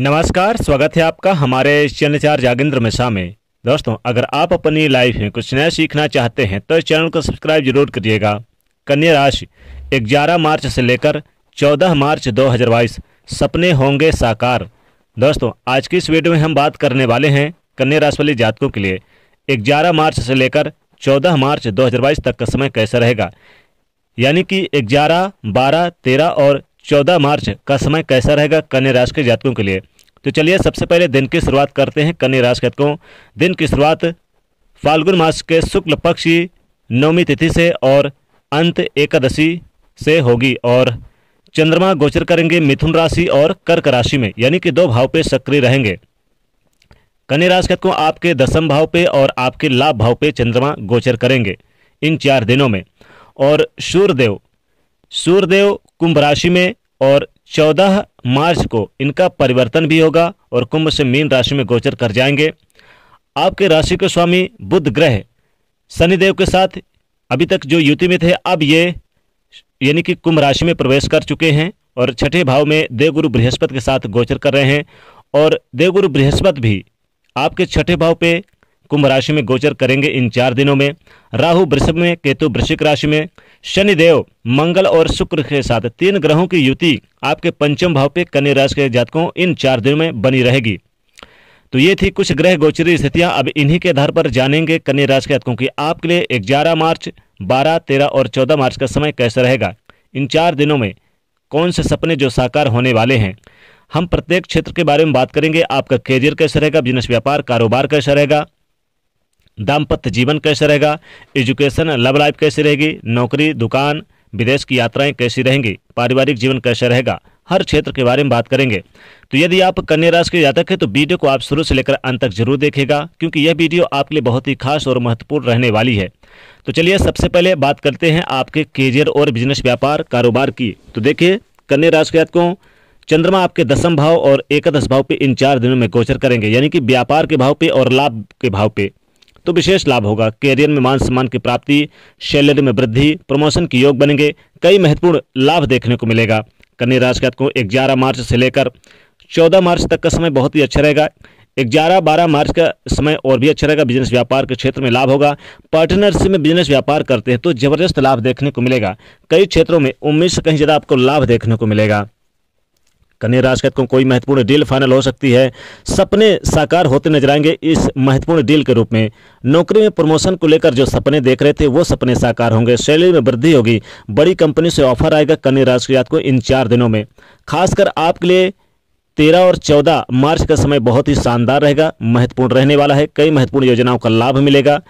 नमस्कार स्वागत है आपका हमारे चैनल चार जागेंद्र मिश्रा में दोस्तों अगर आप अपनी लाइफ में कुछ नया सीखना चाहते हैं तो इस चैनल को सब्सक्राइब जरूर करिएगा कन्या राशि ग्यारह मार्च से लेकर 14 मार्च 2022 सपने होंगे साकार दोस्तों आज की इस वीडियो में हम बात करने वाले हैं कन्या राशि वाले जातकों के लिए ग्यारह मार्च से लेकर चौदह मार्च दो तक का समय कैसा रहेगा यानी कि ग्यारह बारह तेरह और चौदह मार्च का समय कैसा रहेगा कन्या राशि के जातकों के लिए तो चलिए सबसे पहले दिन की शुरुआत करते हैं कन्या राशि जातकों दिन की शुरुआत फाल्गुन मास के शुक्ल पक्ष की नवमी तिथि से और अंत एकादशी से होगी और चंद्रमा गोचर करेंगे मिथुन राशि और कर्क राशि में यानी कि दो भाव पे सक्रिय रहेंगे कन्या राशि को आपके दसम भाव पे और आपके लाभ भाव पे चंद्रमा गोचर करेंगे इन चार दिनों में और सूर्यदेव सूर्यदेव कुंभ राशि में और 14 मार्च को इनका परिवर्तन भी होगा और कुंभ से मीन राशि में गोचर कर जाएंगे आपके राशि के स्वामी बुध ग्रह शनिदेव के साथ अभी तक जो युति में थे अब ये यानी कि कुंभ राशि में प्रवेश कर चुके हैं और छठे भाव में देवगुरु बृहस्पति के साथ गोचर कर रहे हैं और देवगुरु बृहस्पति भी आपके छठे भाव पे कुंभ राशि में गोचर करेंगे इन चार दिनों में राहु वृषभ में केतु वृश्चिक राशि में शनिदेव मंगल और शुक्र के साथ तीन ग्रहों की युति आपके पंचम भाव पे कन्या राशि के जातकों इन चार दिनों में बनी रहेगी तो ये थी कुछ ग्रह गोचरी स्थितियां अब इन्हीं के आधार पर जानेंगे कन्या राशि के जातकों की आपके लिए ग्यारह मार्च बारह तेरह और चौदह मार्च का समय कैसा रहेगा इन चार दिनों में कौन से सपने जो साकार होने वाले हैं हम प्रत्येक क्षेत्र के बारे में बात करेंगे आपका कैरियर कैसा रहेगा बिजनेस व्यापार कारोबार कैसा रहेगा दाम्पत्य जीवन कैसे रहेगा एजुकेशन लव लाइफ कैसी रहेगी नौकरी दुकान विदेश की यात्राएं कैसी रहेंगी पारिवारिक जीवन कैसे रहेगा हर क्षेत्र के बारे में बात करेंगे तो यदि आप कन्या राशि के जातक हैं तो वीडियो को आप शुरू से लेकर अंत तक जरूर देखेगा क्योंकि यह वीडियो आपके लिए बहुत ही खास और महत्वपूर्ण रहने वाली है तो चलिए सबसे पहले बात करते हैं आपके कैरियर और बिजनेस व्यापार कारोबार की तो देखिए कन्या राशि के जातकों चंद्रमा आपके दसम भाव और एकादश भाव पे इन चार दिनों में गोचर करेंगे यानी कि व्यापार के भाव पे और लाभ के भाव पे तो विशेष लाभ होगा कैरियर में मान सम्मान की प्राप्ति सैलरी में वृद्धि प्रमोशन के योग बनेंगे कई महत्वपूर्ण लाभ देखने को मिलेगा कन्या राशि को तो ग्यारह मार्च से लेकर चौदह मार्च तक का समय बहुत ही अच्छा रहेगा ग्यारह बारह मार्च का समय और भी अच्छा रहेगा बिजनेस व्यापार के क्षेत्र में लाभ होगा पार्टनरशिप में बिजनेस व्यापार करते हैं तो जबरदस्त लाभ देखने को मिलेगा कई क्षेत्रों में उम्मीद से कहीं ज़्यादा आपको लाभ देखने को मिलेगा कन्या राशि को कोई महत्वपूर्ण डील फाइनल हो सकती है सपने साकार होते नजर आएंगे इस महत्वपूर्ण डील के रूप में नौकरी में प्रमोशन को लेकर जो सपने देख रहे थे वो सपने साकार होंगे सैलरी में वृद्धि होगी बड़ी कंपनी से ऑफर आएगा कन्या राशि को इन चार दिनों में खासकर आपके लिए तेरह और चौदह मार्च का समय बहुत ही शानदार रहेगा महत्वपूर्ण रहने वाला है कई महत्वपूर्ण योजनाओं का लाभ मिलेगा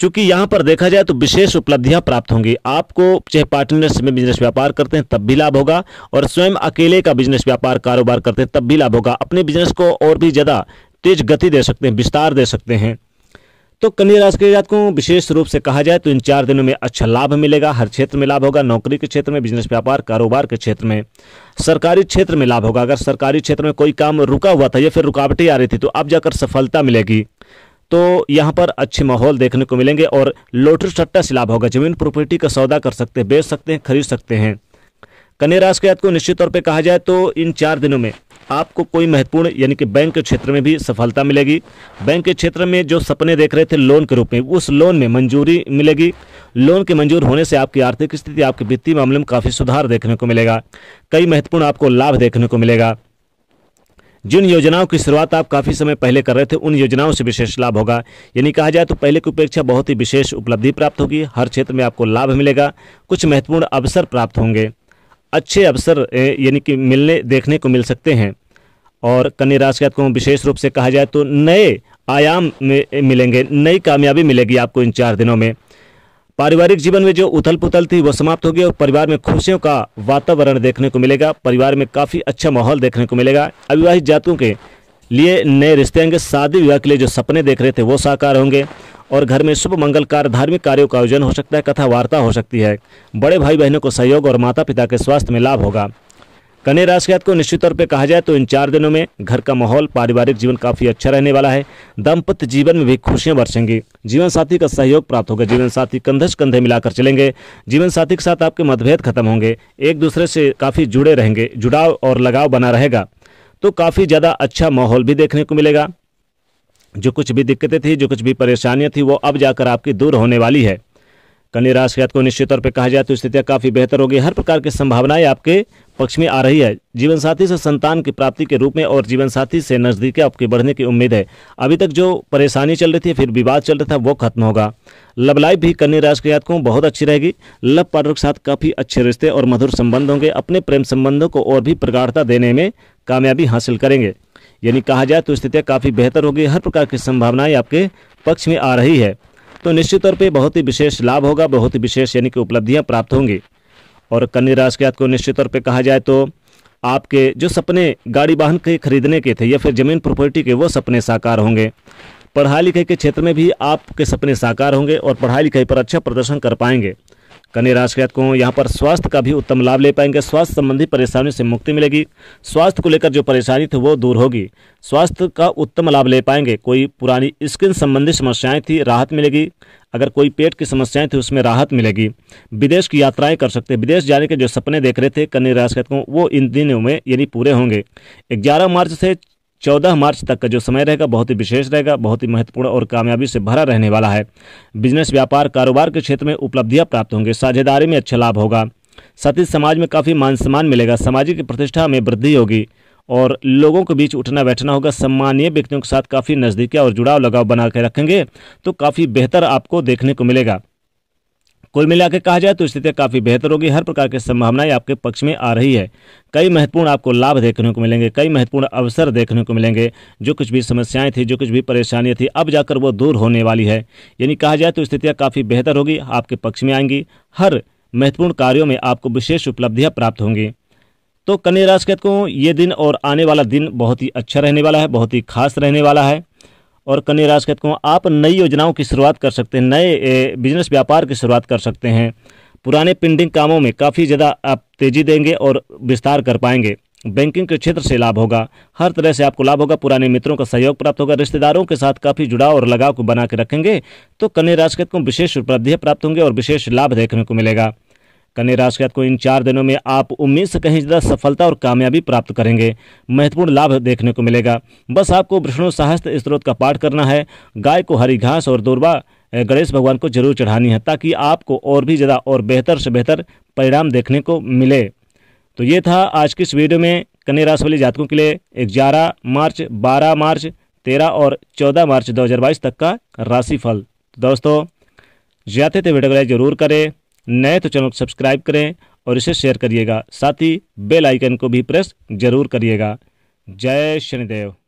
चूंकि यहाँ पर देखा जाए तो विशेष उपलब्धियां प्राप्त होंगी आपको चाहे पार्टनर्स में बिजनेस व्यापार करते हैं तब भी लाभ होगा और स्वयं अकेले का बिजनेस व्यापार कारोबार करते हैं तब भी लाभ होगा अपने बिजनेस को और भी ज़्यादा तेज गति दे सकते हैं विस्तार दे सकते हैं तो कन्या राशि के जात को विशेष रूप से कहा जाए तो इन चार दिनों में अच्छा लाभ मिलेगा हर क्षेत्र में लाभ होगा नौकरी के क्षेत्र में बिजनेस व्यापार कारोबार के क्षेत्र में सरकारी क्षेत्र में लाभ होगा अगर सरकारी क्षेत्र में कोई काम रुका हुआ था या फिर रुकावटें आ रही थी तो अब जाकर सफलता मिलेगी तो यहाँ पर अच्छे माहौल देखने को मिलेंगे और लोटरी सट्टा से लाभ होगा जमीन प्रॉपर्टी का सौदा कर सकते हैं बेच सकते हैं खरीद सकते हैं कन्या राशि के को निश्चित तौर पर कहा जाए तो इन चार दिनों में आपको कोई महत्वपूर्ण यानी कि बैंक के क्षेत्र में भी सफलता मिलेगी बैंक के क्षेत्र में जो सपने देख रहे थे लोन के रूप में उस लोन में मंजूरी मिलेगी लोन के मंजूर होने से आपकी आर्थिक स्थिति आपके वित्तीय मामले में काफ़ी सुधार देखने को मिलेगा कई महत्वपूर्ण आपको लाभ देखने को मिलेगा जिन योजनाओं की शुरुआत आप काफ़ी समय पहले कर रहे थे उन योजनाओं से विशेष लाभ होगा यानी कहा जाए तो पहले की अपेक्षा बहुत ही विशेष उपलब्धि प्राप्त होगी हर क्षेत्र में आपको लाभ मिलेगा कुछ महत्वपूर्ण अवसर प्राप्त होंगे अच्छे अवसर यानी कि मिलने देखने को मिल सकते हैं और कन्या राशि को विशेष रूप से कहा जाए तो नए आयाम मिलेंगे नई कामयाबी मिलेगी आपको इन चार दिनों में पारिवारिक जीवन में जो उथल पुथल थी वो समाप्त होगी और परिवार में खुशियों का वातावरण देखने को मिलेगा परिवार में काफ़ी अच्छा माहौल देखने को मिलेगा अविवाहित जातकों के लिए नए रिश्ते आएंगे शादी विवाह के लिए जो सपने देख रहे थे वो साकार होंगे और घर में शुभ मंगल कार्य धार्मिक कार्यों का आयोजन हो सकता है कथा वार्ता हो सकती है बड़े भाई बहनों को सहयोग और माता पिता के स्वास्थ्य में लाभ होगा कन्या राशि को निश्चित तौर पर कहा जाए तो इन चार दिनों में घर का माहौल पारिवारिक जीवन काफी अच्छा रहने वाला है दंपत जीवन में भी खुशियां बरसेंगी जीवन साथी का सहयोग प्राप्त होगा जीवन साथी कंधे से कंधे मिलाकर चलेंगे जीवन साथी के साथ आपके मतभेद खत्म होंगे एक दूसरे से काफी जुड़े रहेंगे जुड़ाव और लगाव बना रहेगा तो काफी ज्यादा अच्छा माहौल भी देखने को मिलेगा जो कुछ भी दिक्कतें थी जो कुछ भी परेशानियां थी वो अब जाकर आपकी दूर होने वाली है कन्या राशि को निश्चित तौर पर कहा जाए तो स्थितियाँ काफ़ी बेहतर होगी हर प्रकार की संभावनाएं आपके पक्ष में आ रही है जीवन साथी से संतान की प्राप्ति के रूप में और जीवन साथी से नजदीक आपके बढ़ने की उम्मीद है अभी तक जो परेशानी चल रही थी फिर विवाद चल रहा था वो खत्म होगा लव लाइफ भी कन्या राशि के जातकों बहुत अच्छी रहेगी लव पार्टनर के साथ काफ़ी अच्छे रिश्ते और मधुर संबंध होंगे अपने प्रेम संबंधों को और भी प्रगाढ़ता देने में कामयाबी हासिल करेंगे यानी कहा जाए तो स्थितियाँ काफ़ी बेहतर होगी हर प्रकार की संभावनाएं आपके पक्ष में आ रही है तो निश्चित तौर पर बहुत ही विशेष लाभ होगा बहुत ही विशेष यानी कि उपलब्धियाँ प्राप्त होंगी और कन्या राशि के आपको निश्चित तौर पर कहा जाए तो आपके जो सपने गाड़ी वाहन के खरीदने के थे या फिर जमीन प्रॉपर्टी के वो सपने साकार होंगे पढ़ाई लिखाई के क्षेत्र में भी आपके सपने साकार होंगे और पढ़ाई लिखाई पर अच्छा प्रदर्शन कर पाएंगे कन्या राशि के को यहाँ पर स्वास्थ्य का भी उत्तम लाभ ले पाएंगे स्वास्थ्य संबंधी परेशानियों से मुक्ति मिलेगी स्वास्थ्य को लेकर जो परेशानी थी वो दूर होगी स्वास्थ्य का उत्तम लाभ ले पाएंगे कोई पुरानी स्किन संबंधी समस्याएं थी राहत मिलेगी अगर कोई पेट की समस्याएं थी उसमें राहत मिलेगी विदेश की यात्राएं कर सकते हैं विदेश जाने के जो सपने देख रहे थे कन्या राशि को वो इन दिनों में यानी पूरे होंगे ग्यारह मार्च से चौदह मार्च तक का जो समय रहेगा बहुत ही विशेष रहेगा बहुत ही महत्वपूर्ण और कामयाबी से भरा रहने वाला है बिजनेस व्यापार कारोबार के क्षेत्र में उपलब्धियाँ प्राप्त होंगे साझेदारी में अच्छा लाभ होगा साथ ही समाज में काफ़ी मान सम्मान मिलेगा सामाजिक प्रतिष्ठा में वृद्धि होगी और लोगों के बीच उठना बैठना होगा सम्मानीय व्यक्तियों के साथ काफ़ी नज़दीकिया और जुड़ाव लगाव बना के रखेंगे तो काफ़ी बेहतर आपको देखने को मिलेगा कुल मिलाकर कहा जाए तो स्थिति काफ़ी बेहतर होगी हर प्रकार की संभावनाएं आपके पक्ष में आ रही है कई महत्वपूर्ण आपको लाभ देखने को मिलेंगे कई महत्वपूर्ण अवसर देखने को मिलेंगे जो कुछ भी समस्याएं थी जो कुछ भी परेशानियां थी अब जाकर वो दूर होने वाली है यानी कहा जाए तो स्थितियाँ काफ़ी बेहतर होगी आपके पक्ष में आएंगी हर महत्वपूर्ण कार्यों में आपको विशेष उपलब्धियाँ प्राप्त होंगी तो कन्या राशि को ये दिन और आने वाला दिन बहुत ही अच्छा रहने वाला है बहुत ही खास रहने वाला है और कन्या राशि कहते हैं आप नई योजनाओं की शुरुआत कर सकते हैं नए बिजनेस व्यापार की शुरुआत कर सकते हैं पुराने पेंडिंग कामों में काफ़ी ज़्यादा आप तेज़ी देंगे और विस्तार कर पाएंगे बैंकिंग के क्षेत्र से लाभ होगा हर तरह से आपको लाभ होगा पुराने मित्रों का सहयोग प्राप्त होगा रिश्तेदारों के साथ काफ़ी जुड़ाव और लगाव को बना के रखेंगे तो कन्या राशि को विशेष उपलब्धियाँ प्राप्त होंगे और विशेष लाभ देखने को मिलेगा कन्या राशि के को इन चार दिनों में आप उम्मीद से कहीं ज़्यादा सफलता और कामयाबी प्राप्त करेंगे महत्वपूर्ण लाभ देखने को मिलेगा बस आपको विष्णु सहस्त्र स्त्रोत का पाठ करना है गाय को हरी घास और दूरबा गणेश भगवान को जरूर चढ़ानी है ताकि आपको और भी ज़्यादा और बेहतर से बेहतर परिणाम देखने को मिले तो ये था आज की इस वीडियो में कन्या राशि वाले जातकों के लिए ग्यारह मार्च बारह मार्च तेरह और चौदह मार्च 2022 तक का राशिफल तो दोस्तों जाते थे वीडियो को जरूर करें नए तो चैनल को सब्सक्राइब करें और इसे शेयर करिएगा साथ ही बेल आइकन को भी प्रेस जरूर करिएगा जय शनिदेव